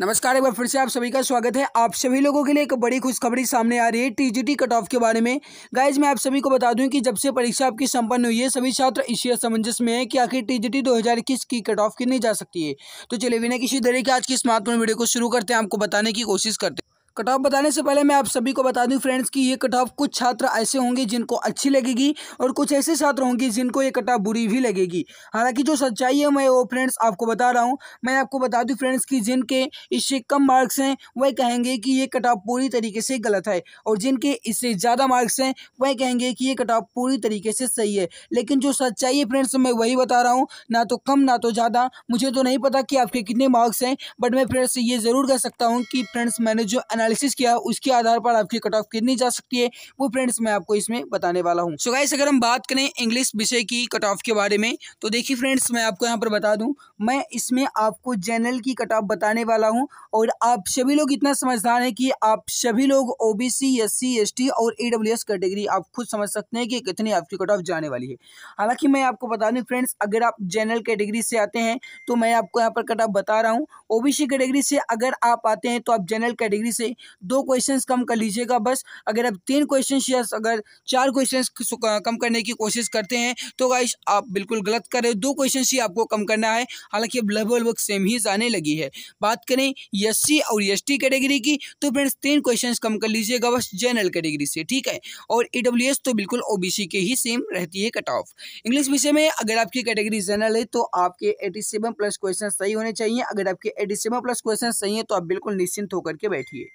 नमस्कार एक बार फिर से आप सभी का स्वागत है आप सभी लोगों के लिए एक बड़ी खुशखबरी सामने आ रही है टीजीटी कट ऑफ के बारे में गाइज मैं आप सभी को बता दूं कि जब से परीक्षा आपकी संपन्न हुई है सभी छात्र इसी असमंजस में है कि आखिर टीजीटी 2021 की कट ऑफ की नहीं जा सकती है तो चलिए बिना किसी तरह के आज की स्मार्टफोन वीडियो को शुरू करते हैं आपको बताने की कोशिश करते हैं कट ऑफ बताने से पहले मैं आप सभी को बता दूं फ्रेंड्स कि ये कट ऑफ कुछ छात्र ऐसे होंगे जिनको अच्छी लगेगी और कुछ ऐसे छात्र होंगे जिनको ये कट ऑफ बुरी भी लगेगी हालांकि जो सच्चाई है मैं वो फ्रेंड्स आपको बता रहा हूँ मैं आपको बता दूँ फ्रेंड्स कि जिनके इससे कम मार्क्स हैं वह कहेंगे कि ये कट ऑफ पूरी तरीके से गलत है और जिनके इससे ज़्यादा मार्क्स हैं वह कहेंगे कि ये कट ऑफ पूरी तरीके से सही है लेकिन जो सच्चाई है फ्रेंड्स मैं वही बता रहा हूँ ना तो कम ना तो ज़्यादा मुझे तो नहीं पता कि आपके कितने मार्क्स हैं बट मैं फ्रेंड्स ये ज़रूर कह सकता हूँ कि फ्रेंड्स मैंने जो एनालिसिस किया उसके आधार पर आपकी कट ऑफ कितनी जा सकती है वो फ्रेंड्स मैं आपको इसमें बताने वाला हूँ सोगाइस अगर हम बात करें इंग्लिश विषय की कट ऑफ के बारे में तो देखिए फ्रेंड्स मैं आपको यहाँ पर बता दूँ मैं इसमें आपको जनरल की कट ऑफ बताने वाला हूँ और आप सभी लोग इतना समझदार हैं कि आप सभी लोग O B C S C S T और ए डब्ल्यू एस कैटेगरी आप खुद समझ सकते हैं कि कितनी आपकी कट ऑफ जाने वाली है हालांकि मैं आपको बता दूँ फ्रेंड्स अगर आप जनरल कैटेगरी से आते हैं तो मैं आपको यहाँ पर कट ऑफ बता रहा हूँ ओबीसी कैटेगरी से अगर आप आते हैं तो आप जनरल कैटेगरी से दो क्वेश्चन कम कर लीजिएगा बस अगर आप तीन क्वेश्चन या अगर चार क्वेश्चन कम करने की कोशिश करते हैं तो गाइस आप बिल्कुल गलत कर रहे हो दो क्वेश्चन ही आपको कम करना है हालांकि अब लगभग लगभग सेम ही जाने लगी है बात करें एस और एस कैटेगरी की तो फ्रेंड्स तीन क्वेश्चन कम कर लीजिएगा बस जनरल कैटेगरी से ठीक है और ई तो बिल्कुल ओ के ही सेम रहती है कट ऑफ इंग्लिश विषय में अगर आपकी कैटेगरी जनरल है तो आपके एटी प्लस क्वेश्चन सही होने चाहिए अगर आपके एटी प्लस क्वेश्चन सही है तो आप बिल्कुल निश्चिंत होकर के बैठिए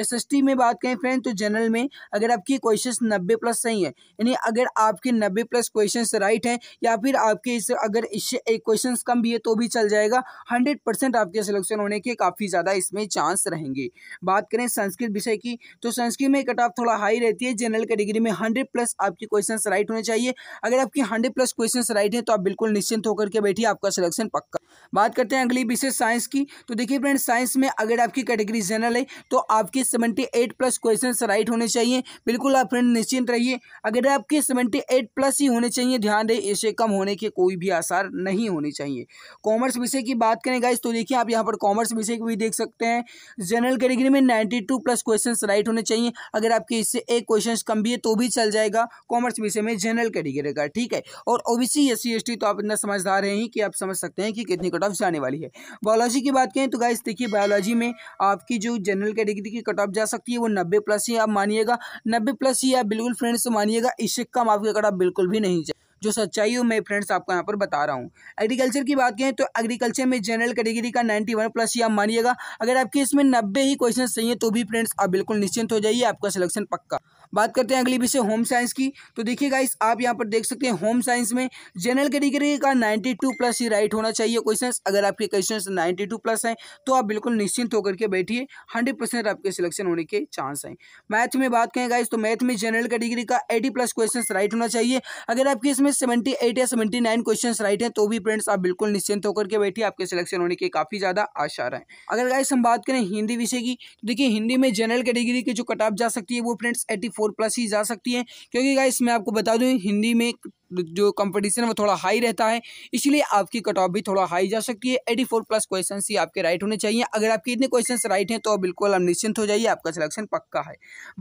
एस में बात करें फ्रेंड तो जनरल में अगर आपकी क्वेश्चन नब्बे प्लस सही है यानी अगर आपके नब्बे प्लस क्वेश्चंस राइट हैं या फिर आपके इस अगर इससे एक क्वेश्चन कम भी है तो भी चल जाएगा हंड्रेड परसेंट आपके सिलेक्शन होने के काफ़ी ज़्यादा इसमें चांस रहेंगे बात करें संस्कृत विषय की तो संस्कृत में कट ऑफ थोड़ा हाई रहती है जनरल कैटेगरी में हंड्रेड प्लस आपके क्वेश्चन राइट होने चाहिए अगर आपके हंड्रेड प्लस क्वेश्चन राइट हैं तो आप बिल्कुल निश्चिंत होकर के बैठिए आपका सिलेक्शन पक्का बात करते हैं अगली विषय साइंस की तो देखिए फ्रेंड साइंस में अगर आपकी कैटेगरी जनरल है तो आप आपके seventy eight plus question right होने चाहिए बिल्कुल आप फ्रेंड निश्चिंत रहिए अगर आपके सेवेंटी एट प्लस ही होने चाहिए ध्यान रहे इसे कम होने के कोई भी आसार नहीं होने चाहिए कॉमर्स विषय की बात करें गाइस तो देखिए आप यहाँ पर कॉमर्स विषय को भी देख सकते हैं जनरल कैटेगरी में ninety two plus question right होने चाहिए अगर आपके इससे एक क्वेश्चन कम भी है तो भी चल जाएगा कॉमर्स विषय में जनरल कैटेगरी का ठीक है और ओबीसी एस सी तो आप इतना समझदार हैं कि आप समझ सकते हैं कि कितनी कट ऑफ जाने वाली है बायोलॉजी की बात करें तो गाइस देखिए बायोलॉजी में आपकी जो जनरल कैटेगरी जीबी की कट ऑफ जा सकती है वो नब्बे प्लस ही आप मानिएगा नब्बे प्लस ही आप बिल्कुल फ्रेंड्स मानिएगा इससे कम आपकी कट ऑफ बिल्कुल भी नहीं जाए जो सच्चाई हो मैं फ्रेंड्स आपको यहाँ पर बता रहा हूँ एग्रीकल्चर की बात करें तो एग्रीकल्चर में जनरल कैटेगरी का नाइन्टी वन प्लस ही आप मानिएगा अगर आपके इसमें नब्बे ही क्वेश्चन सही है तो भी फ्रेंड्स आप बिल्कुल निश्चिंत हो जाइए आपका सिलेक्शन पक्का बात करते हैं अगली विषय होम साइंस की तो देखिए गाइस आप यहाँ पर देख सकते हैं होम साइंस में जनरल कैटेगरी का 92 प्लस ही राइट होना चाहिए क्वेश्चन अगर आपके क्वेश्चन 92 प्लस हैं तो आप बिल्कुल निश्चिंत होकर के बैठिए 100 आपके सिलेक्शन होने के चांस हैं मैथ में बात करें गाइस तो मैथ में जनरल कैटेगरी का एटी प्लस क्वेश्चन राइट होना चाहिए अगर आपके इसमें सेवेंटी या सेवेंटी क्वेश्चन राइट हैं तो भी फ्रेंड्स आप बिल्कुल निश्चिंत होकर के बैठिए आपके सिलेक्शन होने की काफ़ी ज़्यादा आशा है अगर गाइस हम बात करें हिंदी विषय की तो देखिए हिंदी में जनरल कैटेगरी की जो कट ऑफ जा सकती है वो फ्रेंड्स एटी फोर प्लस ही जा सकती है क्योंकि गाइस मैं आपको बता दूं हिंदी में जो कंपटीशन वो थोड़ा हाई रहता है इसलिए आपकी कट ऑफ भी थोड़ा हाई जा सकती है एटी फोर प्लस क्वेश्चन ही आपके राइट होने चाहिए अगर आपके इतने क्वेश्चन राइट हैं तो बिल्कुल आप निश्चिंत हो जाइए आपका सिलेक्शन पक्का है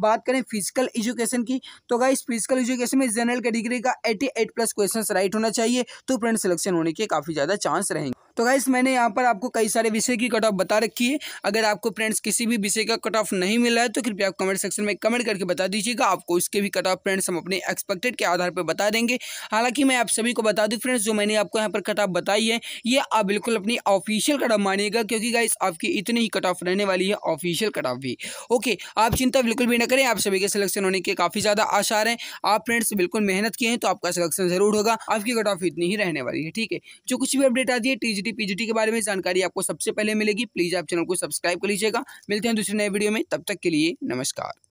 बात करें फिजिकल एजुकेशन की तो इस फिजिकल एजुकेशन में जनरल कैटेगरी का eighty eight plus question right होना चाहिए तो फ्रेंड सिलेक्शन होने के काफ़ी ज़्यादा चांस रहेंगे तो गाइस मैंने यहाँ पर आपको कई सारे विषय की कट ऑफ बता रखी है अगर आपको फ्रेंड्स किसी भी विषय का कट ऑफ नहीं मिला है तो कृपया आप कमेंट सेक्शन में कमेंट करके बता दीजिएगा आपको इसके भी कट ऑफ फ्रेंड्स हम अपने एक्सपेक्टेड के आधार पर बता देंगे हालांकि मैं आप सभी को बता दूं फ्रेंड्स जो मैंने आपको यहाँ पर कट ऑफ बताई है ये आप बिल्कुल अपनी ऑफिशियल कट ऑफ मानिएगा क्योंकि गाइस आपकी इतनी ही कट ऑफ रहने वाली है ऑफिशियल कट ऑफ भी ओके आप चिंता बिल्कुल भी ना करें आप सभी के सिलेक्शन होने के काफ़ी ज़्यादा आसार हैं आप फ्रेंड्स बिल्कुल मेहनत किए हैं तो आपका सिलेक्शन जरूर होगा आपकी कट ऑफ इतनी ही रहने वाली है ठीक है जो कुछ भी अपडेट आती है टीजीटी पीजीटी के बारे में जानकारी आपको सबसे पहले मिलेगी प्लीज़ आप चैनल को सब्सक्राइब कर लीजिएगा मिलते हैं दूसरे नए वीडियो में तब तक के लिए नमस्कार